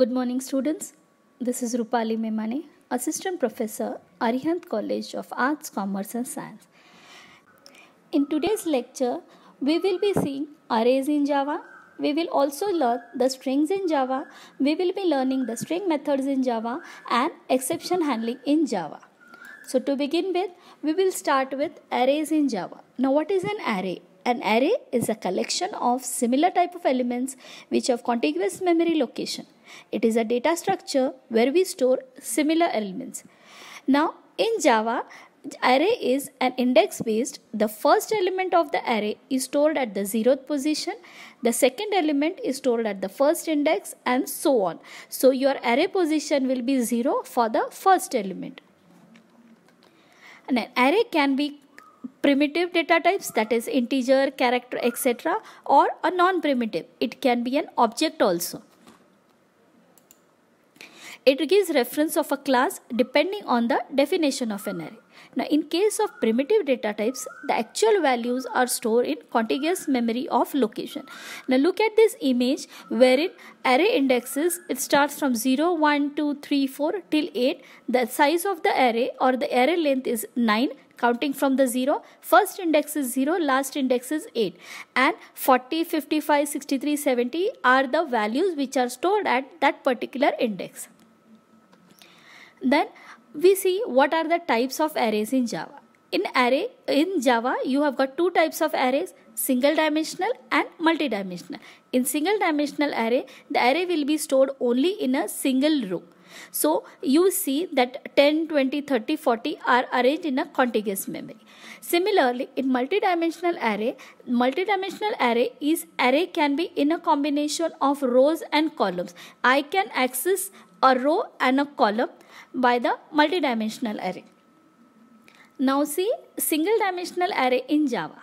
Good morning, students. This is Rupali Memane, Assistant Professor, Arihant College of Arts, Commerce and Science. In today's lecture, we will be seeing arrays in Java. We will also learn the strings in Java. We will be learning the string methods in Java and exception handling in Java. So to begin with, we will start with arrays in Java. Now what is an array? An array is a collection of similar type of elements which have contiguous memory location. It is a data structure where we store similar elements. Now in Java, array is an index based. The first element of the array is stored at the zeroth position. The second element is stored at the first index and so on. So your array position will be zero for the first element. And an array can be primitive data types that is integer, character, etc. or a non-primitive. It can be an object also. It gives reference of a class depending on the definition of an array. Now, in case of primitive data types, the actual values are stored in contiguous memory of location. Now, look at this image wherein array indexes, it starts from 0, 1, 2, 3, 4 till 8. The size of the array or the array length is 9 counting from the 0 first index is 0 last index is 8 and 40 55 63 70 are the values which are stored at that particular index then we see what are the types of arrays in Java. In array in Java, you have got two types of arrays, single dimensional and multidimensional. In single dimensional array, the array will be stored only in a single row. So you see that 10, 20, 30, 40 are arranged in a contiguous memory. Similarly, in multidimensional array, multidimensional array is array can be in a combination of rows and columns. I can access a row and a column by the multidimensional array. Now see single dimensional array in Java.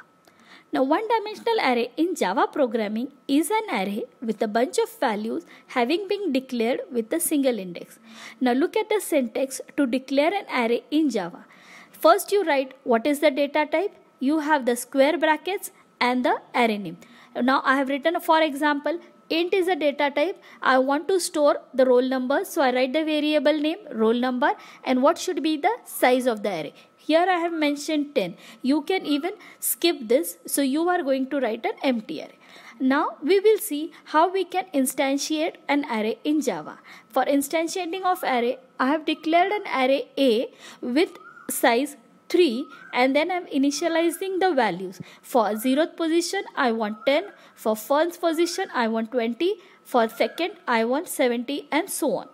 Now one dimensional array in Java programming is an array with a bunch of values having been declared with a single index. Now look at the syntax to declare an array in Java. First you write what is the data type, you have the square brackets and the array name. Now I have written for example int is a data type i want to store the roll number so i write the variable name roll number and what should be the size of the array here i have mentioned 10 you can even skip this so you are going to write an empty array now we will see how we can instantiate an array in Java. For instantiating of array, I have declared an array A with size 3 and then I'm initializing the values. For 0th position I want 10, for 1st position I want 20, for 2nd I want 70 and so on.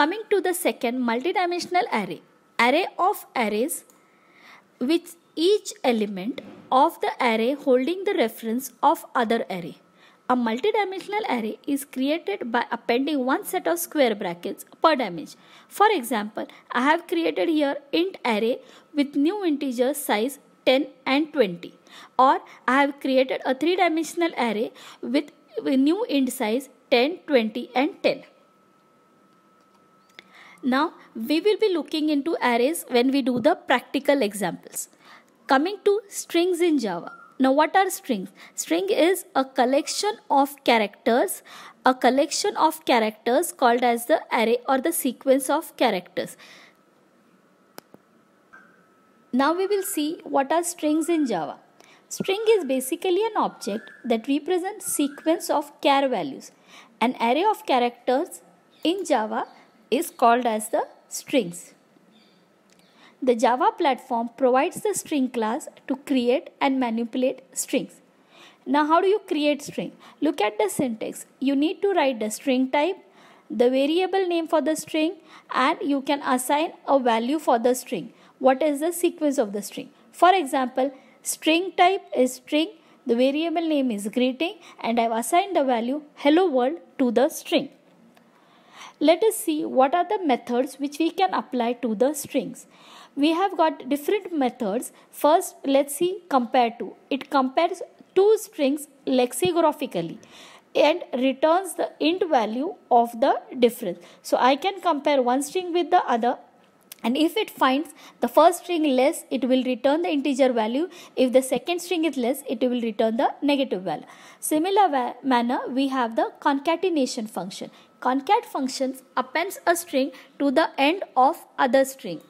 Coming to the second multidimensional array, array of arrays with each element of the array holding the reference of other array. A multidimensional array is created by appending one set of square brackets per dimension. For example, I have created here int array with new integer size 10 and 20 or I have created a three dimensional array with new int size 10, 20 and 10. Now we will be looking into arrays when we do the practical examples. Coming to strings in Java. Now, what are strings? String is a collection of characters, a collection of characters called as the array or the sequence of characters. Now we will see what are strings in Java. String is basically an object that represents sequence of char values. An array of characters in Java is called as the strings. The Java platform provides the string class to create and manipulate strings. Now, how do you create string? Look at the syntax. You need to write the string type, the variable name for the string, and you can assign a value for the string. What is the sequence of the string? For example, string type is string, the variable name is greeting, and I've assigned the value hello world to the string. Let us see what are the methods which we can apply to the strings. We have got different methods. First, let's see compare to. It compares two strings lexicographically and returns the int value of the difference. So I can compare one string with the other and if it finds the first string less it will return the integer value if the second string is less it will return the negative value similar manner we have the concatenation function Concat function appends a string to the end of other string.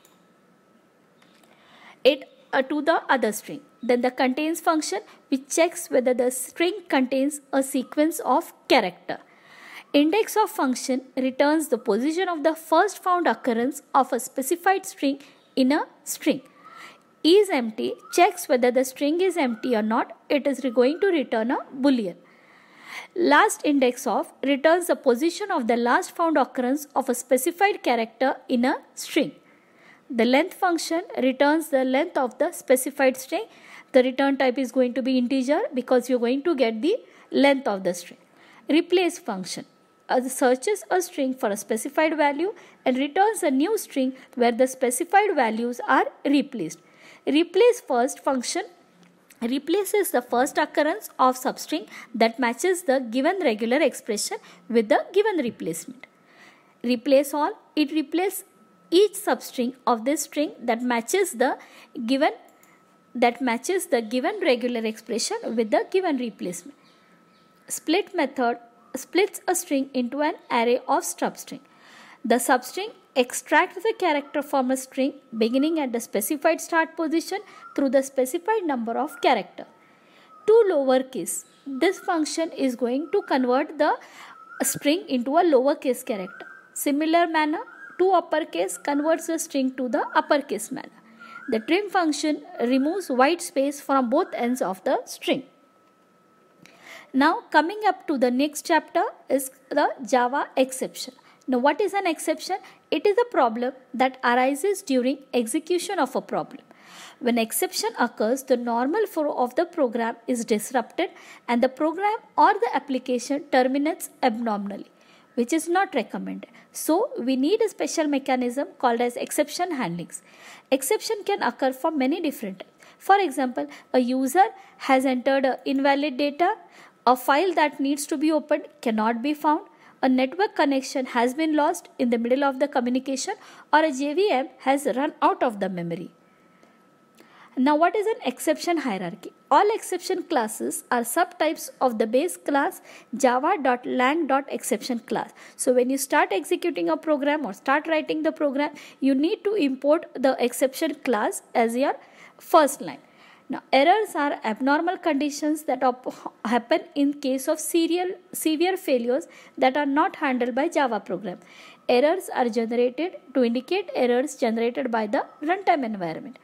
It uh, to the other string. Then the contains function which checks whether the string contains a sequence of character. Index of function returns the position of the first found occurrence of a specified string in a string. Is empty checks whether the string is empty or not. It is going to return a boolean. Last index of returns the position of the last found occurrence of a specified character in a string. The length function returns the length of the specified string. The return type is going to be integer because you're going to get the length of the string. Replace function searches a string for a specified value and returns a new string where the specified values are replaced. Replace first function replaces the first occurrence of substring that matches the given regular expression with the given replacement. Replace all, it replaces each substring of this string that matches the given that matches the given regular expression with the given replacement. Split method splits a string into an array of substring. The substring extracts the character from a string beginning at the specified start position through the specified number of character. To lowercase, this function is going to convert the string into a lowercase character. Similar manner, to uppercase converts the string to the uppercase manner. The trim function removes white space from both ends of the string. Now coming up to the next chapter is the Java exception. Now what is an exception? It is a problem that arises during execution of a problem. When exception occurs, the normal flow of the program is disrupted and the program or the application terminates abnormally, which is not recommended. So, we need a special mechanism called as exception handlings. Exception can occur for many different types. For example, a user has entered invalid data, a file that needs to be opened cannot be found, a network connection has been lost in the middle of the communication or a JVM has run out of the memory. Now, what is an exception hierarchy? All exception classes are subtypes of the base class java.lang.exception class. So, when you start executing a program or start writing the program, you need to import the exception class as your first line. Now, errors are abnormal conditions that happen in case of serial, severe failures that are not handled by Java program. Errors are generated to indicate errors generated by the runtime environment.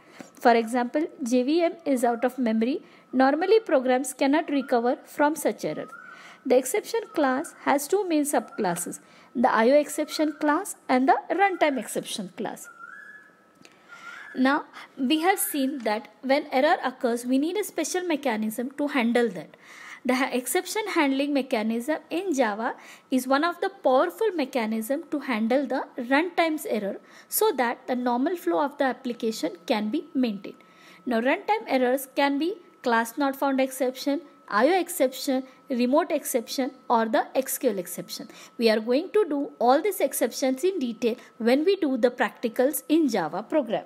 For example, JVM is out of memory. Normally, programs cannot recover from such errors. The exception class has two main subclasses, the IO exception class and the runtime exception class. Now, we have seen that when error occurs, we need a special mechanism to handle that. The exception handling mechanism in Java is one of the powerful mechanism to handle the runtime's error so that the normal flow of the application can be maintained. Now, runtime errors can be class not found exception, IO exception, remote exception or the SQL exception. We are going to do all these exceptions in detail when we do the practicals in Java program.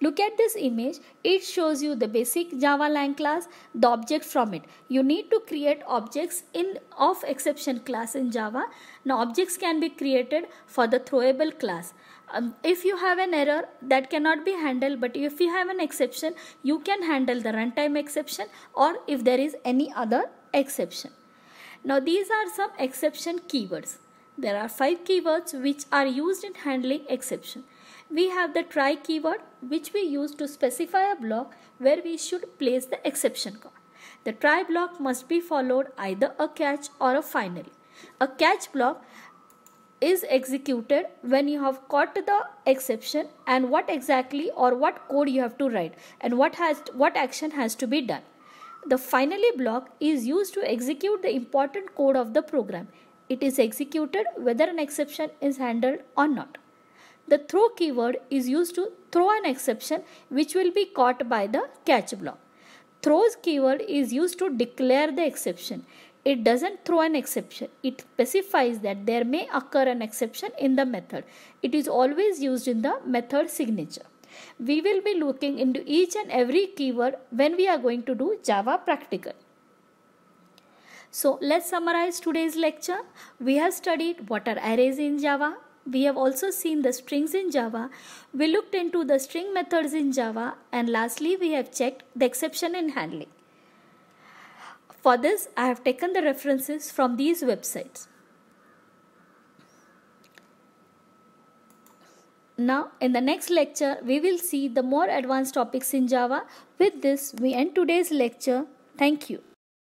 Look at this image. It shows you the basic Java lang class, the object from it. You need to create objects in of exception class in Java. Now objects can be created for the throwable class. Um, if you have an error that cannot be handled but if you have an exception you can handle the runtime exception or if there is any other exception. Now these are some exception keywords. There are five keywords which are used in handling exception we have the try keyword which we use to specify a block where we should place the exception call. The try block must be followed either a catch or a finally. A catch block is executed when you have caught the exception and what exactly or what code you have to write and what has what action has to be done. The finally block is used to execute the important code of the program. It is executed whether an exception is handled or not the throw keyword is used to throw an exception which will be caught by the catch block. Throws keyword is used to declare the exception. It doesn't throw an exception. It specifies that there may occur an exception in the method. It is always used in the method signature. We will be looking into each and every keyword when we are going to do Java practical. So let's summarize today's lecture. We have studied what are arrays in Java, we have also seen the strings in Java. We looked into the string methods in Java and lastly we have checked the exception in handling. For this I have taken the references from these websites. Now in the next lecture we will see the more advanced topics in Java. With this we end today's lecture. Thank you.